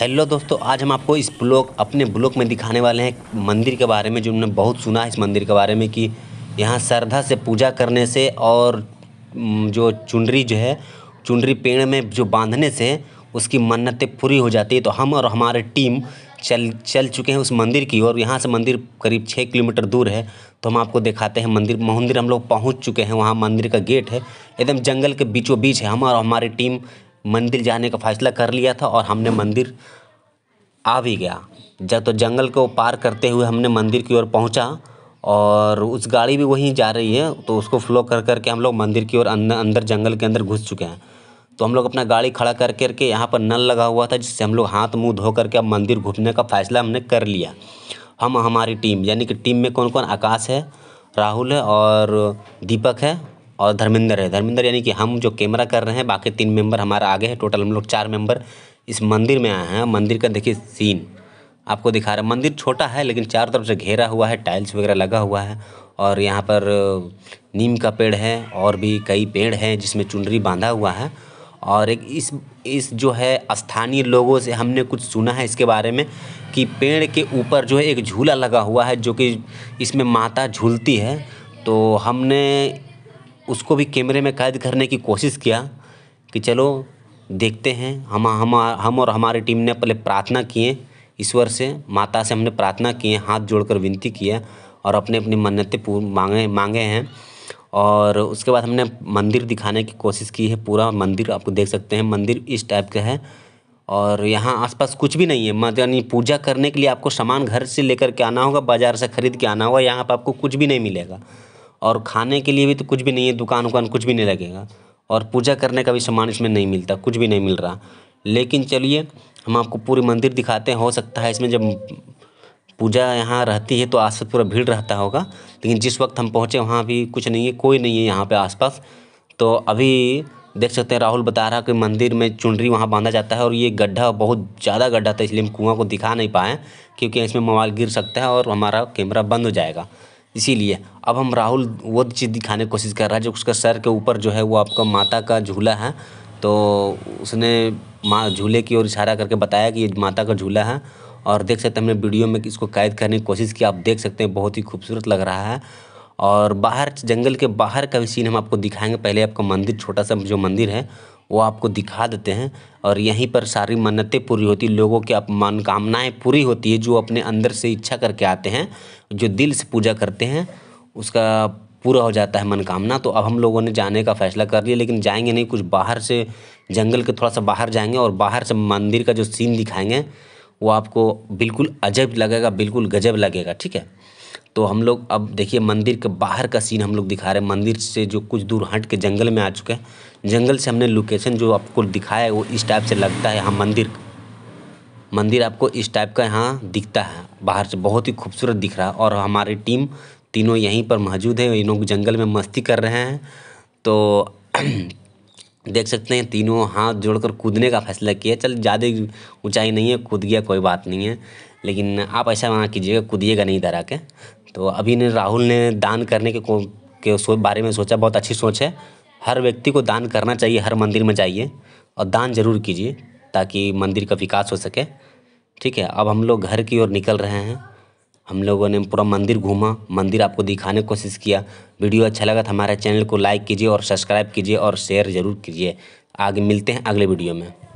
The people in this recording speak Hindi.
हेलो दोस्तों आज हम आपको इस ब्लॉग अपने ब्लॉग में दिखाने वाले हैं मंदिर के बारे में जो हमने बहुत सुना है इस मंदिर के बारे में कि यहाँ श्रद्धा से पूजा करने से और जो चुनरी जो है चुनरी पेड़ में जो बांधने से उसकी मन्नतें पूरी हो जाती है तो हम और हमारे टीम चल चल चुके हैं उस मंदिर की और यहाँ से मंदिर करीब छः किलोमीटर दूर है तो हम आपको दिखाते हैं मंदिर मंदिर हम लोग पहुँच चुके हैं वहाँ मंदिर का गेट है एकदम जंगल के बीचों बीच है हम और हमारी टीम मंदिर जाने का फ़ैसला कर लिया था और हमने मंदिर आ भी गया जब तो जंगल को पार करते हुए हमने मंदिर की ओर पहुँचा और उस गाड़ी भी वहीं जा रही है तो उसको फ्लो कर करके हम लोग मंदिर की ओर अंदर अंदर जंगल के अंदर घुस चुके हैं तो हम लोग अपना गाड़ी खड़ा कर करके यहाँ पर नल लगा हुआ था जिससे हम लोग हाथ मुँह धो करके अब मंदिर घूमने का फ़ैसला हमने कर लिया हम हमारी टीम यानी कि टीम में कौन कौन आकाश है राहुल है और दीपक है और धर्मेंद्र है धर्मेंद्र यानी कि हम जो कैमरा कर रहे हैं बाकी तीन मेंबर हमारा आगे है टोटल हम लोग चार मेंबर इस मंदिर में आए हैं मंदिर का देखिए सीन आपको दिखा रहा है मंदिर छोटा है लेकिन चारों तरफ से घेरा हुआ है टाइल्स वगैरह लगा हुआ है और यहाँ पर नीम का पेड़ है और भी कई पेड़ हैं जिसमें चुनरी बांधा हुआ है और एक इस इस जो है स्थानीय लोगों से हमने कुछ सुना है इसके बारे में कि पेड़ के ऊपर जो है एक झूला लगा हुआ है जो कि इसमें माता झूलती है तो हमने उसको भी कैमरे में कैद करने की कोशिश किया कि चलो देखते हैं हम हम हम और हमारी टीम ने पहले प्रार्थना किए ईश्वर से माता से हमने प्रार्थना किए हाथ जोड़कर विनती किया और अपने अपनी मन्नतें पूर मांगे मांगे हैं और उसके बाद हमने मंदिर दिखाने की कोशिश की है पूरा मंदिर आपको देख सकते हैं मंदिर इस टाइप का है और यहाँ आसपास कुछ भी नहीं है मत यानी पूजा करने के लिए आपको सामान घर से लेकर के आना होगा बाज़ार से ख़रीद के आना होगा यहाँ पर आपको कुछ भी नहीं मिलेगा और खाने के लिए भी तो कुछ भी नहीं है दुकान उकान कुछ भी नहीं लगेगा और पूजा करने का भी सामान इसमें नहीं मिलता कुछ भी नहीं मिल रहा लेकिन चलिए हम आपको पूरे मंदिर दिखाते हैं हो सकता है इसमें जब पूजा यहाँ रहती है तो आसपास पूरा भीड़ रहता होगा लेकिन जिस वक्त हम पहुँचे वहाँ भी कुछ नहीं है कोई नहीं है यहाँ पे आसपास तो अभी देख सकते हैं राहुल बता रहा कि मंदिर में चुनरी वहाँ बांधा जाता है और ये गड्ढा बहुत ज़्यादा गड्ढा था इसलिए हम कुआँ को दिखा नहीं पाए क्योंकि इसमें मोबाइल गिर सकता है और हमारा कैमरा बंद हो जाएगा इसीलिए अब हम राहुल वो चीज़ दिखाने की कोशिश कर रहा है जो उसका सर के ऊपर जो है वो आपका माता का झूला है तो उसने माँ झूले की ओर इशारा करके बताया कि ये माता का झूला है और देख सकते हैं हमने वीडियो में इसको कैद करने की कोशिश की आप देख सकते हैं बहुत ही खूबसूरत लग रहा है और बाहर जंगल के बाहर का भी सीन हम आपको दिखाएंगे पहले आपका मंदिर छोटा सा जो मंदिर है वो आपको दिखा देते हैं और यहीं पर सारी मन्नतें पूरी होती लोगों के मनोकामनाएँ पूरी होती है जो अपने अंदर से इच्छा करके आते हैं जो दिल से पूजा करते हैं उसका पूरा हो जाता है मनोकामना तो अब हम लोगों ने जाने का फैसला कर लिया लेकिन जाएंगे नहीं कुछ बाहर से जंगल के थोड़ा सा बाहर जाएंगे और बाहर से मंदिर का जो सीन दिखाएंगे वो आपको बिल्कुल अजब लगेगा बिल्कुल गजब लगेगा ठीक है तो हम लोग अब देखिए मंदिर के बाहर का सीन हम लोग दिखा रहे हैं मंदिर से जो कुछ दूर हट के जंगल में आ चुके हैं जंगल से हमने लोकेशन जो आपको दिखाया है वो इस टाइप से लगता है यहाँ मंदिर मंदिर आपको इस टाइप का यहाँ दिखता है बाहर से बहुत ही खूबसूरत दिख रहा है और हमारी टीम तीनों यहीं पर मौजूद है इन लोग जंगल में मस्ती कर रहे हैं तो देख सकते हैं तीनों हाथ जोड़कर कूदने का फैसला किया चल ज़्यादा ऊंचाई नहीं है कूद गया कोई बात नहीं है लेकिन आप ऐसा वहाँ कीजिएगा कूदिएगा नहीं तैरा के तो अभी ने राहुल ने दान करने के को के सो, बारे में सोचा बहुत अच्छी सोच है हर व्यक्ति को दान करना चाहिए हर मंदिर में जाइए और दान ज़रूर कीजिए ताकि मंदिर का विकास हो सके ठीक है अब हम लोग घर की ओर निकल रहे हैं हम लोगों ने पूरा मंदिर घूमा मंदिर आपको दिखाने की कोशिश किया वीडियो अच्छा लगा तो हमारे चैनल को लाइक कीजिए और सब्सक्राइब कीजिए और शेयर ज़रूर कीजिए आगे मिलते हैं अगले वीडियो में